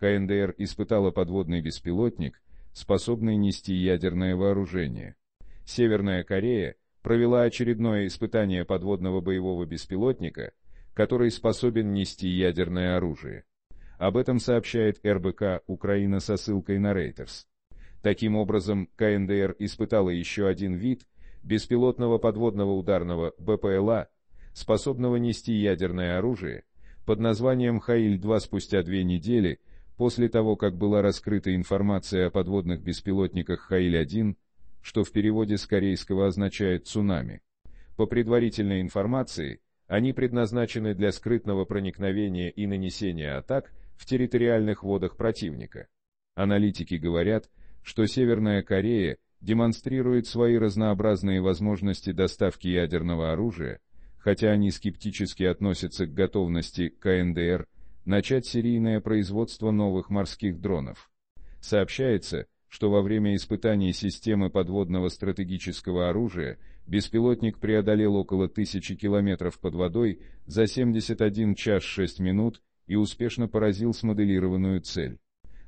КНДР испытала подводный беспилотник, способный нести ядерное вооружение. Северная Корея провела очередное испытание подводного боевого беспилотника, который способен нести ядерное оружие. Об этом сообщает РБК Украина со ссылкой на Рейтерс. Таким образом, КНДР испытала еще один вид беспилотного подводного ударного БПЛА, способного нести ядерное оружие, под названием «Хаиль-2» спустя две недели – После того, как была раскрыта информация о подводных беспилотниках «Хаиль-1», что в переводе с корейского означает «цунами», по предварительной информации, они предназначены для скрытного проникновения и нанесения атак в территориальных водах противника. Аналитики говорят, что Северная Корея демонстрирует свои разнообразные возможности доставки ядерного оружия, хотя они скептически относятся к готовности КНДР начать серийное производство новых морских дронов. Сообщается, что во время испытаний системы подводного стратегического оружия беспилотник преодолел около тысячи километров под водой за 71 час 6 минут и успешно поразил смоделированную цель.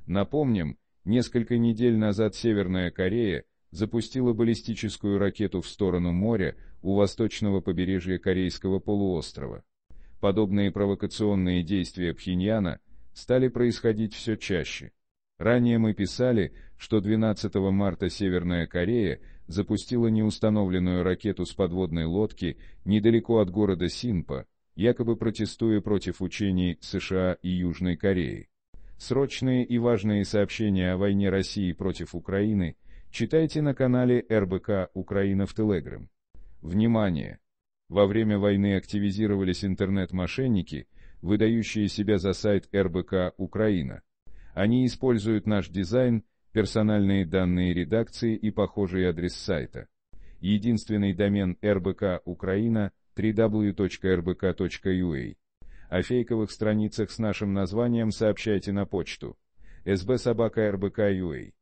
Напомним, несколько недель назад Северная Корея запустила баллистическую ракету в сторону моря у восточного побережья Корейского полуострова. Подобные провокационные действия Пхеньяна стали происходить все чаще. Ранее мы писали, что 12 марта Северная Корея запустила неустановленную ракету с подводной лодки недалеко от города Синпа, якобы протестуя против учений США и Южной Кореи. Срочные и важные сообщения о войне России против Украины читайте на канале РБК «Украина в Телеграм». Внимание! Во время войны активизировались интернет-мошенники, выдающие себя за сайт РБК «Украина». Они используют наш дизайн, персональные данные редакции и похожий адрес сайта. Единственный домен РБК «Украина» www.rbk.ua. О фейковых страницах с нашим названием сообщайте на почту sbsobaka.rbk.ua.